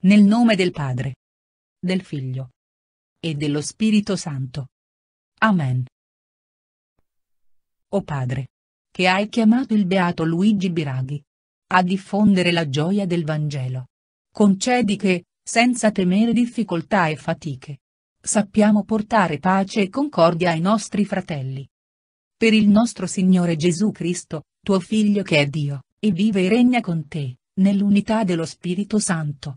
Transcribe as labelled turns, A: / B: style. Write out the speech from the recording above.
A: Nel nome del Padre, del Figlio e dello Spirito Santo. Amen.
B: O Padre, che hai chiamato il beato Luigi Biraghi a diffondere la gioia del Vangelo. Concedi che, senza temere difficoltà e fatiche, sappiamo portare pace e concordia ai nostri fratelli. Per il nostro Signore Gesù Cristo, tuo Figlio che è Dio, e vive e regna con te, nell'unità dello Spirito Santo,